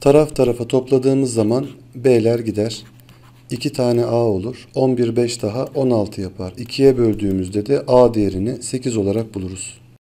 Taraf tarafa topladığımız zaman B'ler gider. 2 tane A olur. 11, 5 daha 16 yapar. 2'ye böldüğümüzde de A değerini 8 olarak buluruz.